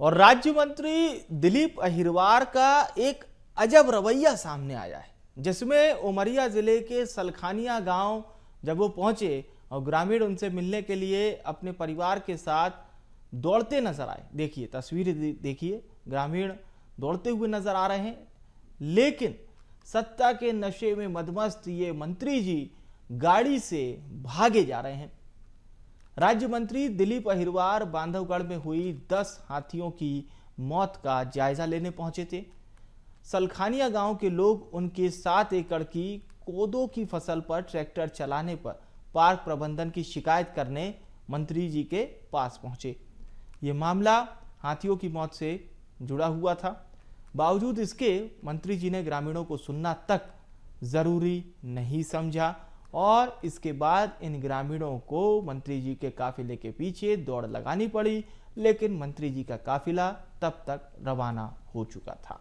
और राज्य मंत्री दिलीप अहिरवार का एक अजब रवैया सामने आया है जिसमें उमरिया जिले के सलखानिया गांव जब वो पहुंचे और ग्रामीण उनसे मिलने के लिए अपने परिवार के साथ दौड़ते नजर आए देखिए तस्वीर देखिए ग्रामीण दौड़ते हुए नजर आ रहे हैं लेकिन सत्ता के नशे में मदमस्त ये मंत्री जी गाड़ी से भागे जा रहे हैं राज्य मंत्री दिलीप अहिरवार बांधवगढ़ में हुई दस हाथियों की मौत का जायजा लेने पहुंचे थे सलखानिया गांव के लोग उनके सात एकड़ की कोदो की फसल पर ट्रैक्टर चलाने पर पार्क प्रबंधन की शिकायत करने मंत्री जी के पास पहुंचे ये मामला हाथियों की मौत से जुड़ा हुआ था बावजूद इसके मंत्री जी ने ग्रामीणों को सुनना तक जरूरी नहीं समझा और इसके बाद इन ग्रामीणों को मंत्री जी के काफिले के पीछे दौड़ लगानी पड़ी लेकिन मंत्री जी का काफिला तब तक रवाना हो चुका था